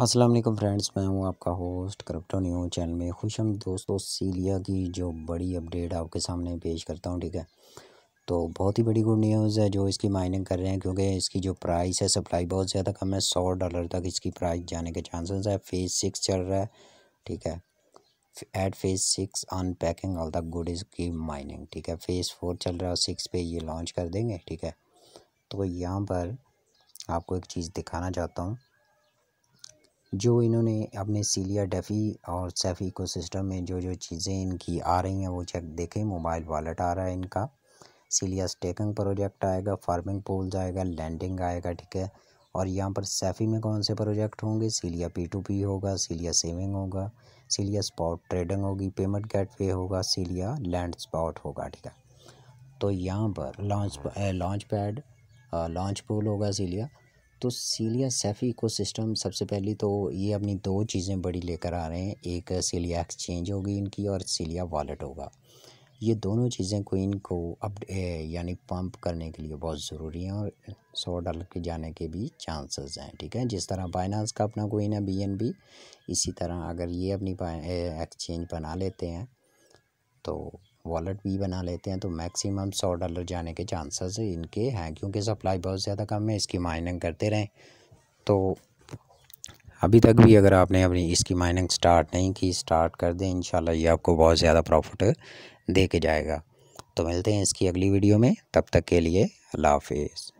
असलम हाँ, फ्रेंड्स मैं हूं आपका होस्ट करप्टो न्यू चैनल में खुश हम दोस्तों सीलिया की जो बड़ी अपडेट आपके सामने पेश करता हूं ठीक है तो बहुत ही बड़ी गुड न्यूज़ है जो इसकी माइनिंग कर रहे हैं क्योंकि इसकी जो प्राइस है सप्लाई बहुत ज़्यादा कम है सौ डॉलर तक इसकी प्राइस जाने के चांसेस है फेज़ सिक्स चल रहा है ठीक है at phase six packing all the good की माइनिंग ठीक है फेज़ फोर चल रहा है सिक्स पे ये लॉन्च कर देंगे ठीक है तो यहाँ पर आपको एक चीज़ दिखाना चाहता हूँ जो इन्होंने अपने सीलिया डेफी और सेफ सिस्टम में जो जो चीज़ें इनकी आ रही हैं वो चेक देखें मोबाइल वॉलेट आ रहा है इनका सीलिया स्टेकिंग प्रोजेक्ट आएगा फार्मिंग पोल्स आएगा लैंडिंग आएगा ठीक है और यहाँ पर सेफ़ी में कौन से प्रोजेक्ट होंगे सीलिया पी टू पी होगा सीलिया सेविंग होगा सीलिया स्पॉट ट्रेडिंग होगी पेमेंट वे होगा सीलिया लैंड स्पॉट होगा ठीक है तो यहाँ पर launch launch pad launch pool होगा सीलिया तो सीलिया इको सिस्टम सबसे पहली तो ये अपनी दो चीज़ें बड़ी लेकर आ रहे हैं एक सीलिया एक्सचेंज होगी इनकी और सीलिया वॉलेट होगा ये दोनों चीज़ें कोइन को अप यानी पंप करने के लिए बहुत ज़रूरी हैं और सौ डॉलर के जाने के भी चांसेस हैं ठीक है जिस तरह बाइनास का अपना बी है बी इसी तरह अगर ये अपनी एक्सचेंज बना लेते हैं तो वॉलेट भी बना लेते हैं तो मैक्सिमम सौ डॉलर जाने के चांसेस इनके हैं क्योंकि सप्लाई बहुत ज़्यादा कम है इसकी माइनिंग करते रहें तो अभी तक भी अगर आपने अपनी इसकी माइनिंग स्टार्ट नहीं की स्टार्ट कर दें इन ये आपको बहुत ज़्यादा प्रॉफिट दे के जाएगा तो मिलते हैं इसकी अगली वीडियो में तब तक के लिए अल्लाह हाफिज़